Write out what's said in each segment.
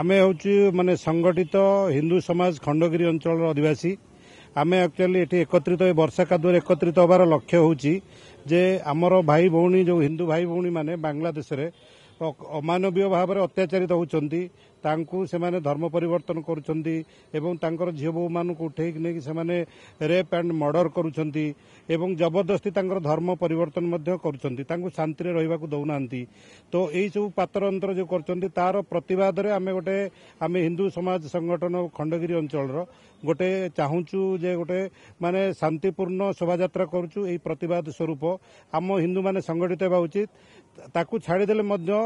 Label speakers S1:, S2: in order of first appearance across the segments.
S1: ଆମେ ହେଉଛୁ ମାନେ ସଂଗଠିତ ହିନ୍ଦୁ ସମାଜ ଖଣ୍ଡଗିରି ଅଞ୍ଚଳର ଅଧିବାସୀ ଆମେ ଆକ୍ଚୁଆଲି ଏଠି ଏକତ୍ରିତ ହୋଇ ବର୍ଷା କାଦୁଅରେ ଏକତ୍ରିତ ହେବାର ଲକ୍ଷ୍ୟ ହେଉଛି ଯେ ଆମର ଭାଇ ଭଉଣୀ ଯେଉଁ ହିନ୍ଦୁ ଭାଇ ଭଉଣୀମାନେ ବାଂଲାଦେଶରେ ଅମାନବୀୟ ଭାବରେ ଅତ୍ୟାଚାରିତ ହେଉଛନ୍ତି ତାଙ୍କୁ ସେମାନେ ଧର୍ମ ପରିବର୍ତ୍ତନ କରୁଛନ୍ତି ଏବଂ ତାଙ୍କର ଝିଅ ବୋହୂମାନଙ୍କୁ ଉଠାଇକି ନେଇକି ସେମାନେ ରେପ୍ ଆଣ୍ଡ ମର୍ଡର କରୁଛନ୍ତି ଏବଂ ଜବରଦସ୍ତି ତାଙ୍କର ଧର୍ମ ପରିବର୍ତ୍ତନ ମଧ୍ୟ କରୁଛନ୍ତି ତାଙ୍କୁ ଶାନ୍ତିରେ ରହିବାକୁ ଦେଉନାହାନ୍ତି ତ ଏହିସବୁ ପାତର ଅନ୍ତର ଯେଉଁ କରୁଛନ୍ତି ତା'ର ପ୍ରତିବାଦରେ ଆମେ ଗୋଟେ ଆମେ ହିନ୍ଦୁ ସମାଜ ସଂଗଠନ ଖଣ୍ଡଗିରି ଅଞ୍ଚଳର ଗୋଟେ ଚାହୁଁଛୁ ଯେ ଗୋଟେ ମାନେ ଶାନ୍ତିପୂର୍ଣ୍ଣ ଶୋଭାଯାତ୍ରା କରୁଛୁ ଏହି ପ୍ରତିବାଦ ସ୍ୱରୂପ ଆମ ହିନ୍ଦୁମାନେ ସଂଗଠିତ ହେବା ଉଚିତ ତାକୁ ଛାଡ଼ିଦେଲେ ମଧ୍ୟ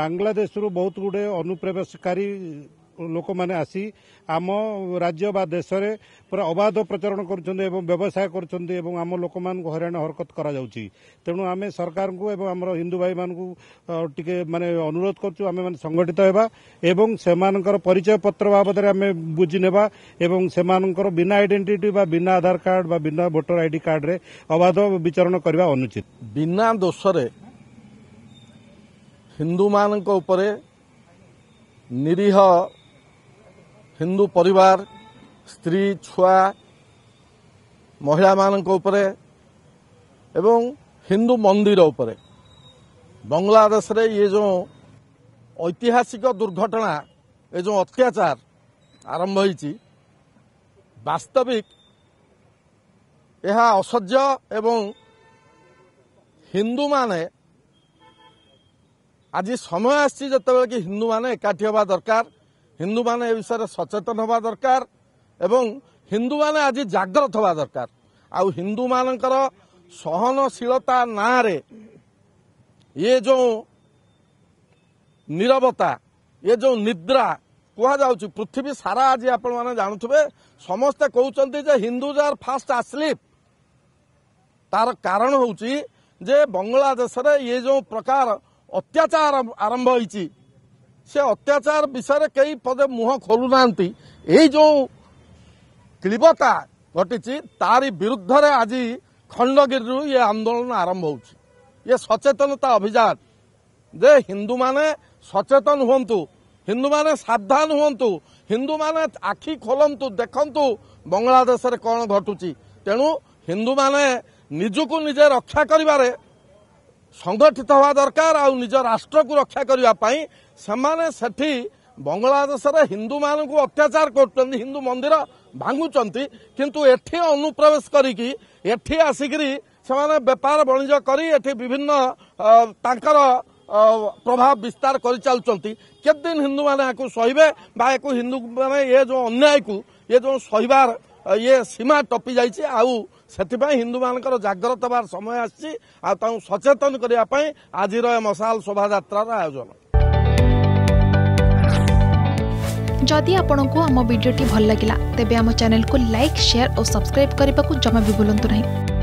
S1: ବାଂଲାଦେଶରୁ ବହୁତ ଗୁଡ଼ିଏ ଅନୁପ୍ରବେଶକାରୀ ଲୋକମାନେ ଆସି ଆମ ରାଜ୍ୟ ବା ଦେଶରେ ପୁରା ଅବାଧ ପ୍ରଚାରଣ କରୁଛନ୍ତି ଏବଂ ବ୍ୟବସାୟ କରୁଛନ୍ତି ଏବଂ ଆମ ଲୋକମାନଙ୍କୁ ହଇରାଣ ହରକତ କରାଯାଉଛି ତେଣୁ ଆମେ ସରକାରଙ୍କୁ ଏବଂ ଆମର ହିନ୍ଦୁ ଭାଇମାନଙ୍କୁ ଟିକେ ମାନେ ଅନୁରୋଧ କରୁଛୁ ଆମେମାନେ ସଂଗଠିତ ହେବା ଏବଂ ସେମାନଙ୍କର ପରିଚୟ ପତ୍ର ବାବଦରେ ଆମେ ବୁଝିନେବା ଏବଂ ସେମାନଙ୍କର ବିନା ଆଇଡେଣ୍ଟିଟି ବା ବିନା ଆଧାର କାର୍ଡ଼ ବା ବିନା ଭୋଟର ଆଇଡି କାର୍ଡ଼ରେ ଅବାଧ ବିଚରଣ କରିବା ଅନୁଚିତ ବିନା ଦୋଷରେ ହିନ୍ଦୁମାନଙ୍କ ଉପରେ
S2: ନିରୀହ ହିନ୍ଦୁ ପରିବାର ସ୍ତ୍ରୀ ଛୁଆ ମହିଳାମାନଙ୍କ ଉପରେ ଏବଂ ହିନ୍ଦୁ ମନ୍ଦିର ଉପରେ ବଙ୍ଗଲାଦେଶରେ ଇଏ ଯେଉଁ ଐତିହାସିକ ଦୁର୍ଘଟଣା ଏ ଯେଉଁ ଅତ୍ୟାଚାର ଆରମ୍ଭ ହୋଇଛି ବାସ୍ତବିକ ଏହା ଅସହ୍ୟ ଏବଂ ହିନ୍ଦୁମାନେ আজি ସମୟ ଆସିଛି ଯେତେବେଳେ କି ହିନ୍ଦୁମାନେ ଏକାଠି ହେବା ଦରକାର ହିନ୍ଦୁମାନେ ଏ ବିଷୟରେ ସଚେତନ ହେବା ଦରକାର ଏବଂ ହିନ୍ଦୁମାନେ ଆଜି ଜାଗ୍ରତ ହେବା ଦରକାର ଆଉ ହିନ୍ଦୁମାନଙ୍କର ସହନଶୀଳତା ନାଁରେ ଇଏ ଯେଉଁ ନିରବତା ଇଏ ଯେଉଁ ନିଦ୍ରା କୁହାଯାଉଛି ପୃଥିବୀ ସାରା ଆଜି ଆପଣମାନେ ଜାଣୁଥିବେ ସମସ୍ତେ କହୁଛନ୍ତି ଯେ ହିନ୍ଦୁଜ ଆର୍ ଫାଷ୍ଟ ଆସ୍ଲିପ୍ ତାର କାରଣ ହେଉଛି ଯେ ବଙ୍ଗଳାଦେଶରେ ଇଏ ଯେଉଁ ପ୍ରକାର ଅତ୍ୟାଚାର ଆରମ୍ଭ ହୋଇଛି ସେ ଅତ୍ୟାଚାର ବିଷୟରେ କେହି ପଦେ ମୁହଁ ଖୋଲୁନାହାନ୍ତି ଏଇ ଯେଉଁ କ୍ଲିବତା ଘଟିଛି ତାରି ବିରୁଦ୍ଧରେ ଆଜି ଖଣ୍ଡଗିରିରୁ ଇଏ ଆନ୍ଦୋଳନ ଆରମ୍ଭ ହେଉଛି ଇଏ ସଚେତନତା ଅଭିଯାନ ଯେ ହିନ୍ଦୁମାନେ ସଚେତନ ହୁଅନ୍ତୁ ହିନ୍ଦୁମାନେ ସାବଧାନ ହୁଅନ୍ତୁ ହିନ୍ଦୁମାନେ ଆଖି ଖୋଲନ୍ତୁ ଦେଖନ୍ତୁ ବଙ୍ଗଳାଦେଶରେ କ'ଣ ଘଟୁଛି ତେଣୁ ହିନ୍ଦୁମାନେ ନିଜକୁ ନିଜେ ରକ୍ଷା କରିବାରେ ସଂଗଠିତ ହେବା ଦରକାର ଆଉ ନିଜ ରାଷ୍ଟ୍ରକୁ ରକ୍ଷା କରିବା ପାଇଁ ସେମାନେ ସେଠି ବଙ୍ଗଳାଦେଶରେ ହିନ୍ଦୁମାନଙ୍କୁ ଅତ୍ୟାଚାର କରୁଛନ୍ତି ହିନ୍ଦୁ ମନ୍ଦିର ଭାଙ୍ଗୁଛନ୍ତି କିନ୍ତୁ ଏଠି ଅନୁପ୍ରବେଶ କରିକି ଏଠି ଆସିକିରି ସେମାନେ ବେପାର ବଣିଜ କରି ଏଠି ବିଭିନ୍ନ ତାଙ୍କର ପ୍ରଭାବ ବିସ୍ତାର କରି ଚାଲୁଛନ୍ତି କେତେଦିନ ହିନ୍ଦୁମାନେ ଏହାକୁ ସହିବେ ବା ଏହାକୁ ହିନ୍ଦୁମାନେ ଏ ଯେଉଁ ଅନ୍ୟାୟକୁ ଏ ଯେଉଁ ସହିବାର ଇଏ ସୀମା ଟପି ଯାଇଛି ଆଉ ସେଥିପାଇଁ ହିନ୍ଦୁମାନଙ୍କର ଜାଗ୍ରତ ହେବାର ସମୟ ଆସିଛି ଆଉ ତାଙ୍କୁ ସଚେତନ କରିବା ପାଇଁ ଆଜିର ଏ ମଶାଲ ଶୋଭାଯାତ୍ରାର ଆୟୋଜନ
S1: ଯଦି ଆପଣଙ୍କୁ ଆମ ଭିଡ଼ିଓଟି ଭଲ ଲାଗିଲା ତେବେ ଆମ ଚ୍ୟାନେଲକୁ ଲାଇକ୍ ସେୟାର ଓ ସବସ୍କ୍ରାଇବ୍ କରିବାକୁ ଜମା ବି ଭୁଲନ୍ତୁ ନାହିଁ